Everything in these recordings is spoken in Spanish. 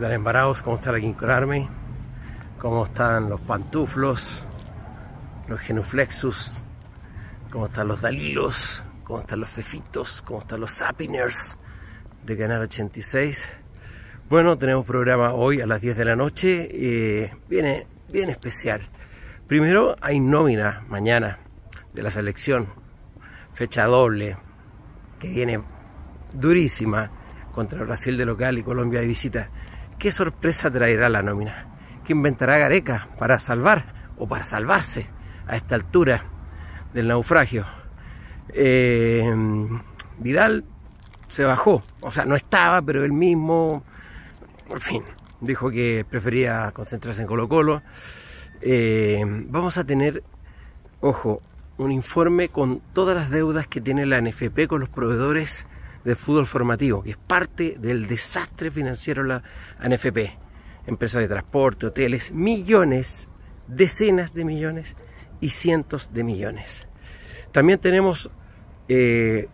Dar embarazos, cómo está la Army, cómo están los pantuflos, los genuflexus, cómo están los dalilos, cómo están los fefitos, cómo están los sapiners de Canal 86. Bueno, tenemos programa hoy a las 10 de la noche, eh, viene bien especial. Primero hay nómina mañana de la selección, fecha doble, que viene durísima contra Brasil de local y Colombia de visita. ¿Qué sorpresa traerá la nómina? ¿Qué inventará Gareca para salvar o para salvarse a esta altura del naufragio? Em, Vidal se bajó, o sea, no estaba, pero él mismo, por fin, dijo que prefería concentrarse en Colo Colo. Em, vamos a tener, ojo, un informe con todas las deudas que tiene la NFP con los proveedores ...de fútbol formativo, que es parte del desastre financiero de la ANFP. Empresas de transporte, hoteles, millones, decenas de millones y cientos de millones. También tenemos 10 eh,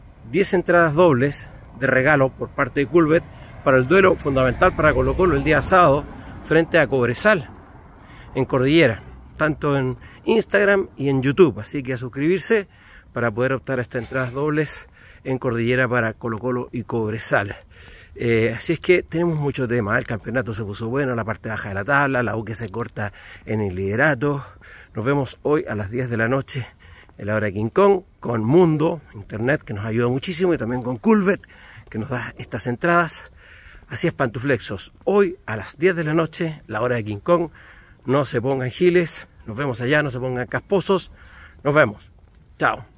entradas dobles de regalo por parte de Culvet para el duelo fundamental para Colo Colo el día sábado frente a Cobresal en Cordillera, tanto en Instagram y en YouTube. Así que a suscribirse para poder optar a estas entradas dobles en Cordillera para Colo Colo y Cobresal. Eh, así es que tenemos mucho tema. ¿eh? El campeonato se puso bueno, la parte baja de la tabla, la U que se corta en el liderato. Nos vemos hoy a las 10 de la noche en la hora de King Kong con Mundo Internet que nos ayuda muchísimo y también con Culvet que nos da estas entradas. Así es, pantuflexos. Hoy a las 10 de la noche, la hora de King Kong. No se pongan giles, nos vemos allá, no se pongan casposos. Nos vemos. Chao.